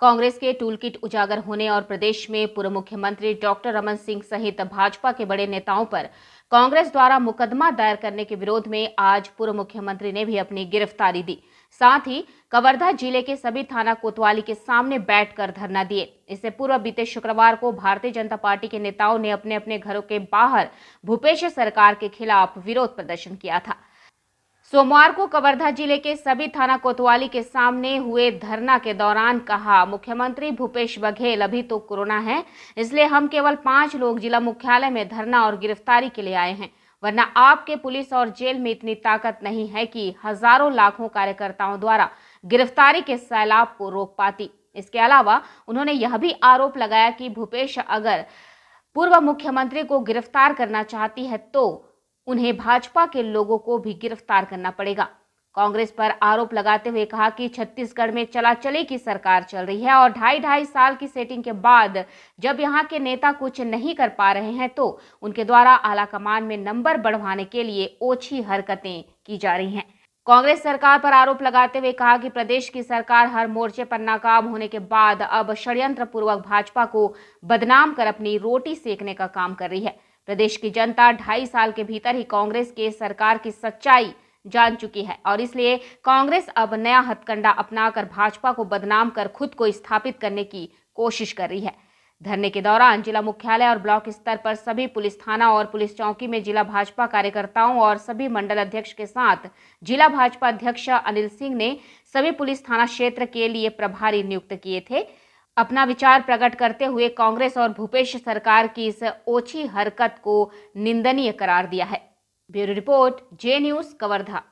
कांग्रेस के टूलकिट उजागर होने और प्रदेश में पूर्व मुख्यमंत्री डॉक्टर रमन सिंह सहित भाजपा के बड़े नेताओं पर कांग्रेस द्वारा मुकदमा दायर करने के विरोध में आज पूर्व मुख्यमंत्री ने भी अपनी गिरफ्तारी दी साथ ही कवर्धा जिले के सभी थाना कोतवाली के सामने बैठकर धरना दिए इससे पूर्व बीते शुक्रवार को भारतीय जनता पार्टी के नेताओं ने अपने अपने घरों के बाहर भूपेश सरकार के खिलाफ विरोध प्रदर्शन किया था सोमवार को कवर्धा जिले के सभी थाना कोतवाली के सामने हुए धरना के दौरान कहा मुख्यमंत्री भूपेश बघेल अभी तो कोरोना है इसलिए हम केवल पांच लोग जिला मुख्यालय में धरना और गिरफ्तारी के लिए आए हैं वरना आपके पुलिस और जेल में इतनी ताकत नहीं है कि हजारों लाखों कार्यकर्ताओं द्वारा गिरफ्तारी के सैलाब को रोक पाती इसके अलावा उन्होंने यह भी आरोप लगाया कि भूपेश अगर पूर्व मुख्यमंत्री को गिरफ्तार करना चाहती है तो उन्हें भाजपा के लोगों को भी गिरफ्तार करना पड़ेगा कांग्रेस पर आरोप लगाते हुए कहा कि छत्तीसगढ़ में चला चले की सरकार चल रही है और ढाई ढाई साल की सेटिंग के बाद जब यहाँ के नेता कुछ नहीं कर पा रहे हैं तो उनके द्वारा आलाकमान में नंबर बढ़वाने के लिए ओछी हरकतें की जा रही हैं कांग्रेस सरकार पर आरोप लगाते हुए कहा कि प्रदेश की सरकार हर मोर्चे पर नाकाम होने के बाद अब षड्यंत्र पूर्वक भाजपा को बदनाम कर अपनी रोटी सेकने का काम कर रही है प्रदेश की जनता ढाई साल के भीतर ही कांग्रेस के सरकार की सच्चाई जान चुकी है और इसलिए कांग्रेस अब नया हथकंडा अपनाकर भाजपा को बदनाम कर खुद को स्थापित करने की कोशिश कर रही है धरने के दौरान जिला मुख्यालय और ब्लॉक स्तर पर सभी पुलिस थाना और पुलिस चौकी में जिला भाजपा कार्यकर्ताओं और सभी मंडल अध्यक्ष के साथ जिला भाजपा अध्यक्ष अनिल सिंह ने सभी पुलिस थाना क्षेत्र के लिए प्रभारी नियुक्त किए थे अपना विचार प्रकट करते हुए कांग्रेस और भूपेश सरकार की इस ओछी हरकत को निंदनीय करार दिया है bureau report J News Kawardha